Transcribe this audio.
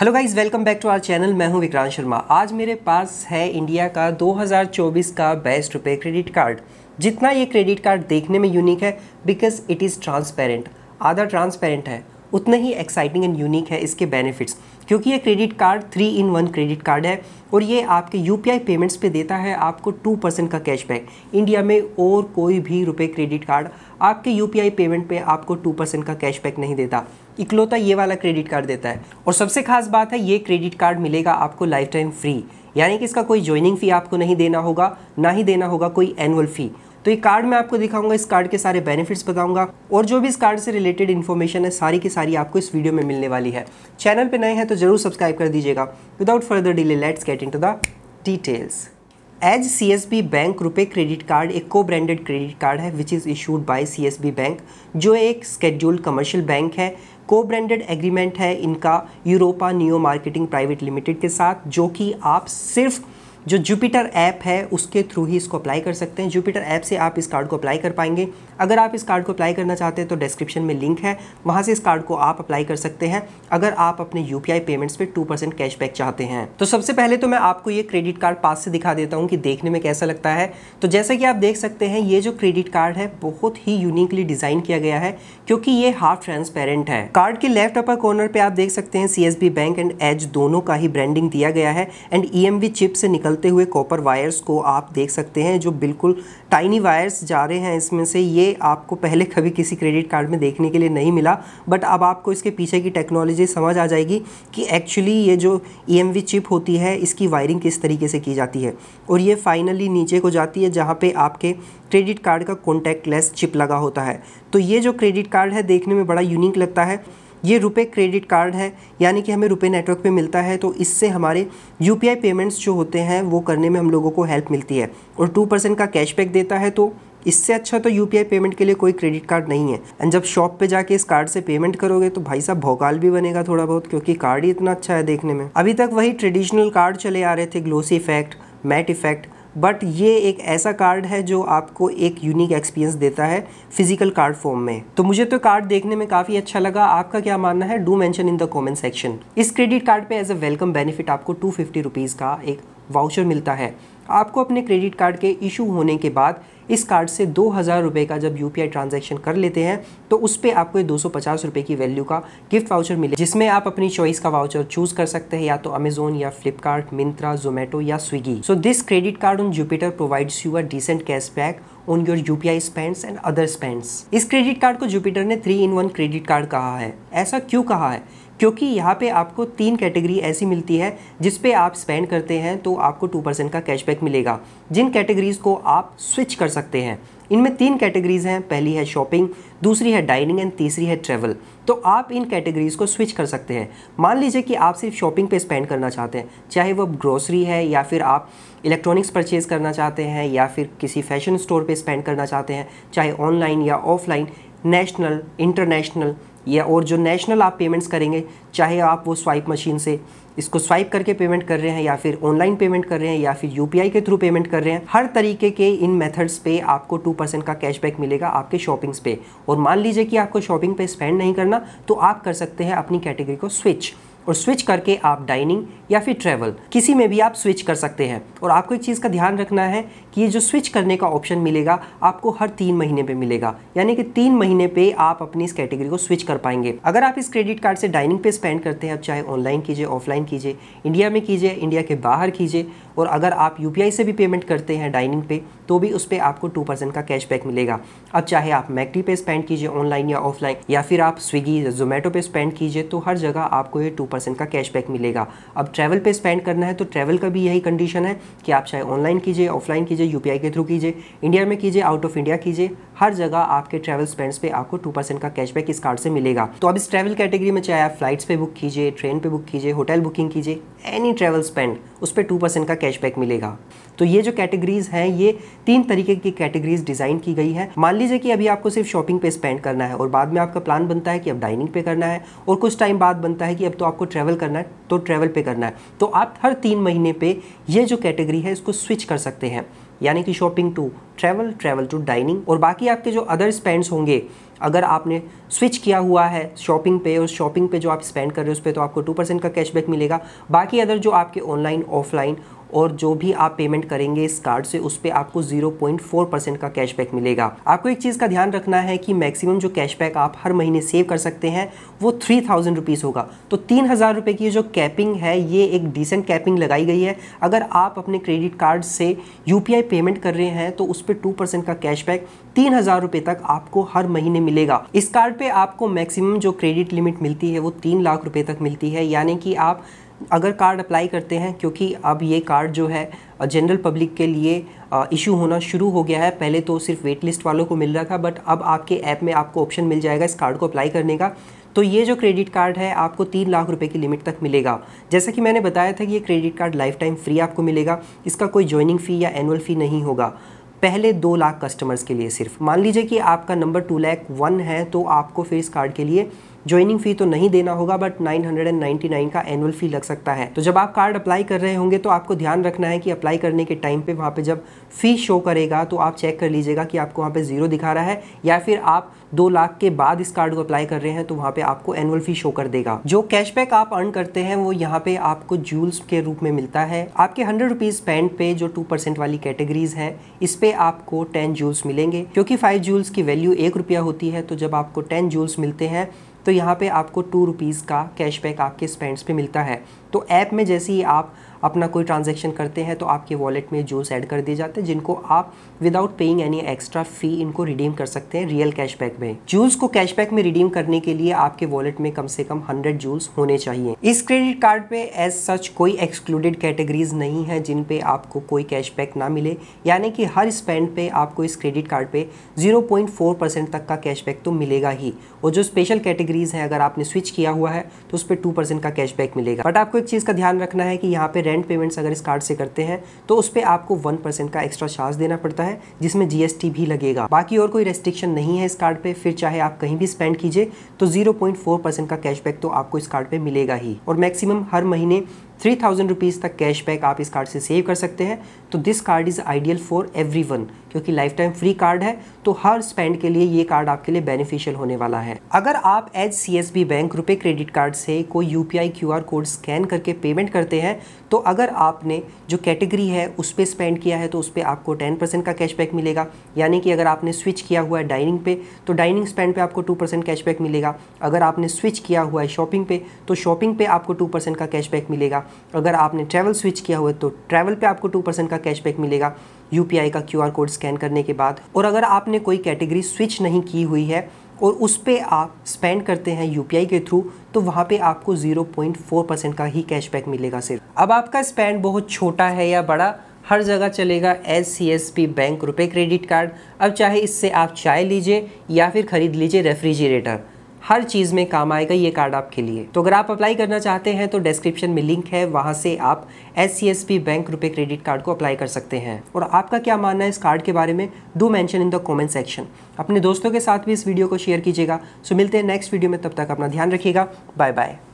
hello guys welcome back to our channel मैं हूं विक्रांत शर्मा आज मेरे पास है इंडिया का 2024 का बेस्ट रुपये क्रेडिट कार्ड जितना ये क्रेडिट कार्ड देखने में यूनिक है बिकॉज इट इज़ ट्रांसपेरेंट आधा ट्रांसपेरेंट है उतना ही एक्साइटिंग एंड यूनिक है इसके बेनिफिट्स क्योंकि ये credit card three in one credit card है और ये आपके यू पेमेंट्स पे देता है आपको टू परसेंट का कैशबैक इंडिया में और कोई भी रुपए क्रेडिट कार्ड आपके यू पेमेंट पे आपको टू परसेंट का कैशबैक नहीं देता इकलौता ये वाला क्रेडिट कार्ड देता है और सबसे खास बात है ये क्रेडिट कार्ड मिलेगा आपको लाइफ टाइम फ्री यानी कि इसका कोई ज्वाइनिंग फ़ी आपको नहीं देना होगा ना ही देना होगा कोई एनुअल फ़ी तो ये कार्ड मैं आपको दिखाऊंगा इस कार्ड के सारे बेनिफिट्स बताऊंगा और जो भी इस कार्ड से रिलेटेड इन्फॉर्मेशन है सारी की सारी आपको इस वीडियो में मिलने वाली है चैनल पर नए हैं तो जरूर सब्सक्राइब कर दीजिएगा without further delay let's get into the details as C S B bank RuPay credit card एक को ब्रांडेड क्रेडिट कार्ड है which is issued by C S B bank जो एक स्केड्यूल्ड कमर्शियल बैंक है को branded agreement है इनका Europa neo marketing private limited के साथ जो कि आप सिर्फ़ जो जुपिटर ऐप है उसके थ्रू ही इसको अप्लाई कर सकते हैं जुपिटर ऐप से आप इस कार्ड को अप्लाई कर पाएंगे अगर आप इस कार्ड को अप्लाई करना चाहते हैं तो डिस्क्रिप्शन में लिंक है वहाँ से इस कार्ड को आप अप्लाई कर सकते हैं अगर आप अपने यू पेमेंट्स पर टू कैशबैक चाहते हैं तो सबसे पहले तो मैं आपको ये क्रेडिट कार्ड पास से दिखा देता हूँ कि देखने में कैसा लगता है तो जैसा कि आप देख सकते हैं ये जो क्रेडिट कार्ड है बहुत ही यूनिकली डिज़ाइन किया गया है क्योंकि ये हाफ ट्रांसपेरेंट है कार्ड के लेफ्ट अपर कॉर्नर पर आप देख सकते हैं सी बैंक एंड एज दोनों का ही ब्रांडिंग दिया गया है एंड ई चिप से निकल निकलते हुए कॉपर वायर्स को आप देख सकते हैं जो बिल्कुल टाइनी वायर्स जा रहे हैं इसमें से ये आपको पहले कभी किसी क्रेडिट कार्ड में देखने के लिए नहीं मिला बट अब आपको इसके पीछे की टेक्नोलॉजी समझ आ जाएगी कि एक्चुअली ये जो ई e चिप होती है इसकी वायरिंग किस तरीके से की जाती है और ये फाइनली नीचे को जाती है जहाँ पर आपके क्रेडिट कार्ड का कॉन्टैक्ट चिप लगा होता है तो ये जो क्रेडिट कार्ड है देखने में बड़ा यूनिक लगता है ये रुपए क्रेडिट कार्ड है यानी कि हमें रुपए नेटवर्क पे मिलता है तो इससे हमारे यू पेमेंट्स जो होते हैं वो करने में हम लोगों को हेल्प मिलती है और टू परसेंट का कैशबैक देता है तो इससे अच्छा तो यू पेमेंट के लिए कोई क्रेडिट कार्ड नहीं है एंड जब शॉप पे जाके इस कार्ड से पेमेंट करोगे तो भाई साहब भोकाल भी बनेगा थोड़ा बहुत क्योंकि कार्ड ही इतना अच्छा है देखने में अभी तक वही ट्रेडिशनल कार्ड चले आ रहे थे glossy effect matte effect but ये एक ऐसा कार्ड है जो आपको एक यूनिक एक्सपीरियंस देता है फिजिकल कार्ड फॉर्म में तो मुझे तो कार्ड देखने में काफ़ी अच्छा लगा आपका क्या मानना है do mention in the comment section इस क्रेडिट कार्ड पे एज अ वेलकम बेनिफिट आपको टू फिफ्टी रुपीज़ का एक वाउचर मिलता है आपको अपने क्रेडिट कार्ड के इशू होने के बाद इस कार्ड से दो हज़ार रुपये का जब यू पी ट्रांजेक्शन कर लेते हैं तो उस पर आपको दो सौ पचास की वैल्यू का गिफ्ट वाउचर मिले जिसमें आप अपनी चॉइस का वाउचर चूज़ कर सकते हैं या तो अमेजोन या फ्लिपकार्ट मिंत्रा जोमेटो या Swiggy so this credit card on Jupiter provides you a decent back on your U P spends and other spends इस क्रेडिट कार्ड को जुपिटर ने three in one credit card कहा है ऐसा क्यों कहा है क्योंकि यहाँ पे आपको तीन कैटेगरी ऐसी मिलती है जिस पे आप स्पेंड करते हैं तो आपको टू परसेंट का कैशबैक मिलेगा जिन कैटेगरीज को आप स्विच कर सकते सकते हैं इनमें तीन कैटेगरीज हैं पहली है शॉपिंग दूसरी है डाइनिंग एंड तीसरी है ट्रैवल तो आप इन कैटेगरीज को स्विच कर सकते हैं मान लीजिए कि आप सिर्फ शॉपिंग पे स्पेंड करना चाहते हैं चाहे वो ग्रोसरी है या फिर आप इलेक्ट्रॉनिक्स परचेज़ करना चाहते हैं या फिर किसी फैशन स्टोर पे स्पेंड करना चाहते हैं चाहे ऑनलाइन या ऑफलाइन नेशनल इंटरनेशनल या और जो नेशनल आप पेमेंट्स करेंगे चाहे आप वो स्वाइप मशीन से इसको स्वाइप करके पेमेंट कर रहे हैं या फिर ऑनलाइन पेमेंट कर रहे हैं या फिर यूपीआई के थ्रू पेमेंट कर रहे हैं हर तरीके के इन मेथड्स पे आपको टू परसेंट का कैशबैक मिलेगा आपके शॉपिंग्स पे और मान लीजिए कि आपको शॉपिंग पे स्पेंड नहीं करना तो आप कर सकते हैं अपनी कैटेगरी को स्विच और स्विच करके आप डाइनिंग या फिर ट्रैवल किसी में भी आप स्विच कर सकते हैं और आपको एक चीज़ का ध्यान रखना है कि ये जो स्विच करने का ऑप्शन मिलेगा आपको हर तीन महीने पे मिलेगा यानी कि तीन महीने पे आप अपनी इस कैटेगरी को स्विच कर पाएंगे अगर आप इस क्रेडिट कार्ड से डाइनिंग पे स्पेंड करते हैं आप चाहे ऑनलाइन कीजिए ऑफलाइन कीजिए इंडिया में कीजिए इंडिया के बाहर कीजिए और अगर आप यू से भी पेमेंट करते हैं डाइनिंग पे तो भी उस पर आपको टू का कैशबैक मिलेगा अब चाहे आप मैकडी पे स्पेंड कीजिए ऑनलाइन या ऑफलाइन या फिर आप स्विगी जोमेटो पे स्पेंड कीजिए तो हर जगह आपको ये टू परसेंट का कैशबैक मिलेगा अब ट्रैवल पे स्पेंड करना है तो ट्रैवल का भी यही कंडीशन है कि आप चाहे ऑनलाइन कीजिए ऑफलाइन कीजिए यूपीआई के थ्रू कीजिए इंडिया में कीजिए आउट ऑफ इंडिया कीजिए हर जगह आपके ट्रैवल स्पेंड्स पे आपको टू परसेंट का कैशबैक इस कार्ड से मिलेगा तो अब इस ट्रैवल कैटेगरी में चाहे आप फ्लाइट्स पे बुक कीजिए ट्रेन पे बुक कीजिए होटल बुकिंग कीजिए एनी ट्रैवल स्पेंड उस पर टू परसेंट का कैशबैक मिलेगा तो ये जो कैटेगरीज हैं ये तीन तरीके की कैटेगरीज डिज़ाइन की गई है मान लीजिए कि अभी आपको सिर्फ शॉपिंग पे स्पेंड करना है और बाद में आपका प्लान बनता है कि अब डाइनिंग पे करना है और कुछ टाइम बाद बनता है कि अब तो आपको आपको ट्रैवल करना है तो ट्रैवल पे करना है तो आप हर तीन महीने पे ये जो कैटेगरी है इसको स्विच कर सकते हैं यानी कि shopping to travel travel to dining और बाकी आपके जो अदर स्पेंड्स होंगे अगर आपने स्विच किया हुआ है शॉपिंग पे और शॉपिंग पे जो आप स्पेंड कर रहे हो उस पर तो आपको टू परसेंट का कैशबैक मिलेगा बाकी अदर जो आपके ऑनलाइन ऑफलाइन और जो भी आप पेमेंट करेंगे इस कार्ड से उस पर आपको 0.4 परसेंट का कैशबैक मिलेगा आपको एक चीज़ का ध्यान रखना है कि मैक्सिमम जो कैशबैक आप हर महीने सेव कर सकते हैं वो थ्री थाउजेंड रुपीज़ होगा तो तीन हज़ार रुपये की जो कैपिंग है ये एक डिसेंट कैपिंग लगाई गई है अगर आप अपने क्रेडिट कार्ड से यू पेमेंट कर रहे हैं तो उस पर टू परसेंट का कैशबैक तीन हज़ार रुपये तक आपको हर महीने मिलेगा इस कार्ड पे आपको मैक्सिमम जो क्रेडिट लिमिट मिलती है वो तीन लाख रुपए तक मिलती है यानी कि आप अगर कार्ड अप्लाई करते हैं क्योंकि अब ये कार्ड जो है जनरल पब्लिक के लिए इशू होना शुरू हो गया है पहले तो सिर्फ वेट लिस्ट वालों को मिल रहा था बट अब आपके ऐप में आपको ऑप्शन मिल जाएगा इस कार्ड को अप्लाई करने का तो ये जो क्रेडिट कार्ड है आपको तीन लाख रुपए की लिमिट तक मिलेगा जैसा कि मैंने बताया था कि ये credit card life time free आपको मिलेगा इसका कोई ज्वाइनिंग फ़ी या एनुअल फ़ी नहीं होगा पहले दो लाख कस्टमर्स के लिए सिर्फ मान लीजिए कि आपका नंबर टू लैक वन है तो आपको फिर इस कार्ड के लिए ज्वाइनिंग फ़ी तो नहीं देना होगा बट 999 का एनुअल फ़ी लग सकता है तो जब आप कार्ड अप्लाई कर रहे होंगे तो आपको ध्यान रखना है कि अप्लाई करने के टाइम पे वहाँ पे जब फ़ी शो करेगा तो आप चेक कर लीजिएगा कि आपको वहाँ पे ज़ीरो दिखा रहा है या फिर आप दो लाख के बाद इस कार्ड को अप्लाई कर रहे हैं तो वहाँ पे आपको एनुअल फ़ी शो कर देगा जो कैशबैक आप अर्न करते हैं वो यहाँ पे आपको जूल्स के रूप में मिलता है आपके हंड्रेड रुपीज़ स्पेंड पे जो टू परसेंट वाली कैटेगरीज है इस पे आपको टेन जूल्स मिलेंगे क्योंकि फाइव जूल्स की वैल्यू एक रुपया होती है तो जब आपको टेन जूल्स मिलते हैं तो यहाँ पे आपको टू रुपीज़ का कैशबैक आपके स्पेंड्स पे मिलता है तो ऐप में जैसे ही आप अपना कोई ट्रांजेक्शन करते हैं तो आपके वॉलेट में जूस ऐड कर दिए जाते हैं जिनको आप without paying any extra fee इनको रिडीम कर सकते हैं रियल कैशबैक में जूस को कैशबैक में रिडीम करने के लिए आपके वॉलेट में कम से कम हंड्रेड जूस होने चाहिए इस क्रेडिट कार्ड पे एज सच कोई एक्सक्लूडेड कैटेगरीज नहीं है जिन पे आपको कोई कैशबैक ना मिले यानी कि हर स्पेंड पे आपको इस क्रेडिट कार्ड पे 0.4 परसेंट तक का कैशबैक तो मिलेगा ही और जो स्पेशल कैटेगरीज हैं अगर आपने स्विच किया हुआ है तो उस पर टू परसेंट का कैशबैक मिलेगा बट आपको एक चीज़ का ध्यान रखना है कि यहाँ पे रेंट पेमेंट्स अगर इस कार्ड से करते हैं तो उस पर आपको वन परसेंट का एक्स्ट्रा चार्ज देना पड़ता है जिसमें जीएसटी भी लगेगा बाकी और कोई रेस्ट्रिक्शन नहीं है इस कार्ड पे फिर चाहे आप कहीं भी स्पेंड कीजिए तो 0.4 परसेंट का कैशबैक तो आपको इस कार्ड पे मिलेगा ही और मैक्सिमम हर महीने थ्री थाउजेंड रुपीज़ तक कैशबैक आप इस कार्ड से सेव कर सकते हैं तो this card is ideal for every क्योंकि लाइफ टाइम फ्री कार्ड है तो हर स्पेंड के लिए ये कार्ड आपके लिए बेनिफिशियल होने वाला है अगर आप H C S B bank RuPay credit card से कोई U P I Q R code scan करके पेमेंट करते हैं तो अगर आपने जो कैटेगरी है उस पर स्पेंड किया है तो उस पर आपको टेन परसेंट का कैशबैक मिलेगा यानी कि अगर आपने स्विच किया हुआ है डाइनिंग पे तो डाइनिंग स्पेंड पे आपको टू परसेंट कैशबैक मिलेगा अगर आपने स्विच किया हुआ है शॉपिंग पे तो शॉपिंग पे आपको टू परसेंट का कैशबैक मिलेगा अगर आपने ट्रैवल स्विच किया हुआ है तो ट्रैवल पे आपको टू परसेंट का का कैशबैक मिलेगा यू का क्यू कोड स्कैन करने के बाद और अगर आपने कोई कैटेगरी स्विच नहीं की हुई है और उस पर आप स्पेंड करते हैं यू के थ्रू तो वहाँ पे आपको 0.4 परसेंट का ही कैशबैक मिलेगा सिर्फ अब आपका स्पेंड बहुत छोटा है या बड़ा हर जगह चलेगा S C S P bank RuPay credit card अब चाहे इससे आप चाय लीजिए या फिर ख़रीद लीजिए रेफ्रिजरेटर हर चीज़ में काम आएगा ये कार्ड आपके लिए तो अगर आप अप्लाई करना चाहते हैं तो डिस्क्रिप्शन में लिंक है वहाँ से आप S C S P bank RuPay credit card को अप्लाई कर सकते हैं और आपका क्या मानना है इस कार्ड के बारे में do mention in the comment section अपने दोस्तों के साथ भी इस वीडियो को शेयर कीजिएगा सो मिलते हैं नेक्स्ट वीडियो में तब तक अपना ध्यान रखिएगा बाय बाय